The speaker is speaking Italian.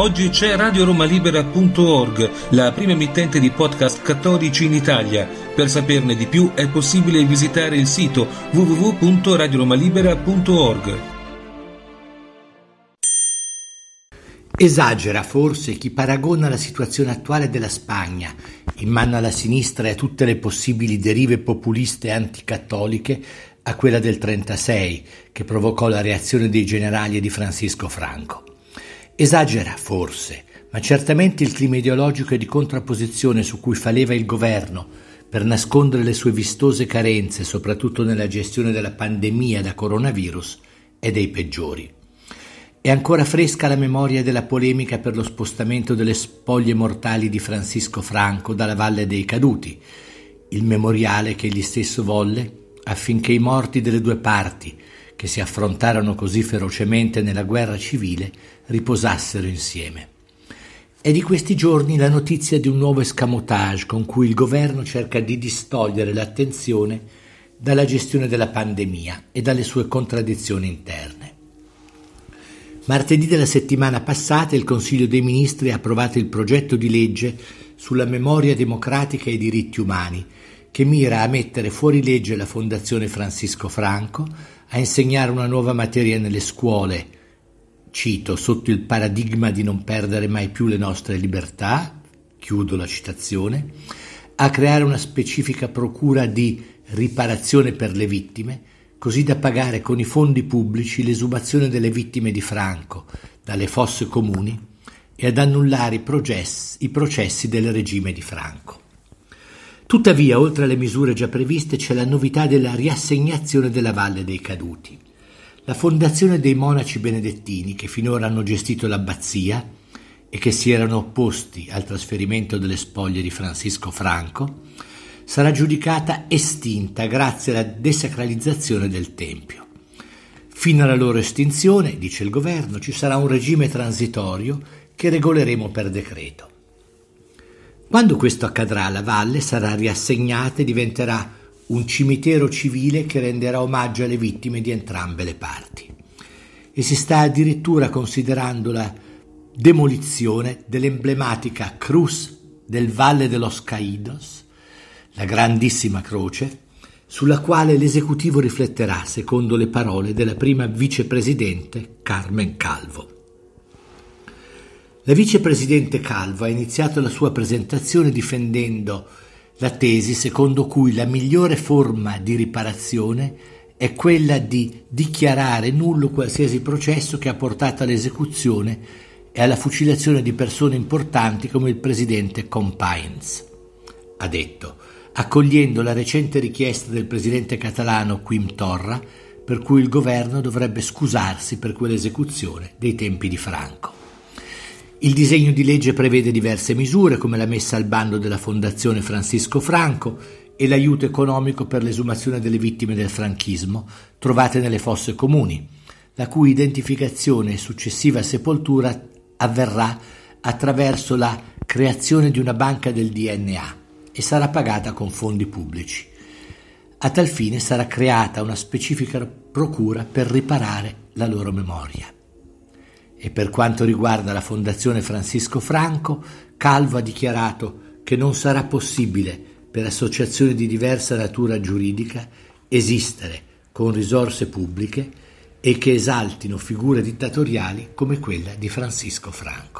Oggi c'è radioromalibera.org, la prima emittente di podcast cattolici in Italia. Per saperne di più è possibile visitare il sito www.radioromalibera.org. Esagera forse chi paragona la situazione attuale della Spagna, in mano alla sinistra e a tutte le possibili derive populiste anticattoliche, a quella del 36, che provocò la reazione dei generali e di Francisco Franco. Esagera, forse, ma certamente il clima ideologico e di contrapposizione su cui fa leva il governo per nascondere le sue vistose carenze, soprattutto nella gestione della pandemia da coronavirus, è dei peggiori. È ancora fresca la memoria della polemica per lo spostamento delle spoglie mortali di Francisco Franco dalla Valle dei Caduti, il memoriale che egli stesso volle affinché i morti delle due parti, che si affrontarono così ferocemente nella guerra civile riposassero insieme. È di questi giorni la notizia di un nuovo escamotage con cui il governo cerca di distogliere l'attenzione dalla gestione della pandemia e dalle sue contraddizioni interne. Martedì della settimana passata il Consiglio dei Ministri ha approvato il progetto di legge sulla memoria democratica e i diritti umani, che mira a mettere fuori legge la Fondazione Francisco Franco, a insegnare una nuova materia nelle scuole, cito, sotto il paradigma di non perdere mai più le nostre libertà, chiudo la citazione, a creare una specifica procura di riparazione per le vittime, così da pagare con i fondi pubblici l'esumazione delle vittime di Franco dalle fosse comuni e ad annullare i processi, i processi del regime di Franco. Tuttavia, oltre alle misure già previste, c'è la novità della riassegnazione della Valle dei Caduti. La fondazione dei monaci benedettini, che finora hanno gestito l'abbazia e che si erano opposti al trasferimento delle spoglie di Francisco Franco, sarà giudicata estinta grazie alla desacralizzazione del Tempio. Fino alla loro estinzione, dice il governo, ci sarà un regime transitorio che regoleremo per decreto. Quando questo accadrà, la valle sarà riassegnata e diventerà un cimitero civile che renderà omaggio alle vittime di entrambe le parti. E si sta addirittura considerando la demolizione dell'emblematica cruz del Valle de los Caídos, la grandissima croce, sulla quale l'esecutivo rifletterà secondo le parole della prima vicepresidente Carmen Calvo. La vicepresidente Calvo ha iniziato la sua presentazione difendendo la tesi secondo cui la migliore forma di riparazione è quella di dichiarare nullo qualsiasi processo che ha portato all'esecuzione e alla fucilazione di persone importanti come il presidente Compains. Ha detto, accogliendo la recente richiesta del presidente catalano Quim Torra, per cui il governo dovrebbe scusarsi per quell'esecuzione dei tempi di Franco. Il disegno di legge prevede diverse misure come la messa al bando della Fondazione Francisco Franco e l'aiuto economico per l'esumazione delle vittime del franchismo trovate nelle fosse comuni, la cui identificazione e successiva sepoltura avverrà attraverso la creazione di una banca del DNA e sarà pagata con fondi pubblici. A tal fine sarà creata una specifica procura per riparare la loro memoria. E per quanto riguarda la Fondazione Francisco Franco, Calvo ha dichiarato che non sarà possibile per associazioni di diversa natura giuridica esistere con risorse pubbliche e che esaltino figure dittatoriali come quella di Francisco Franco.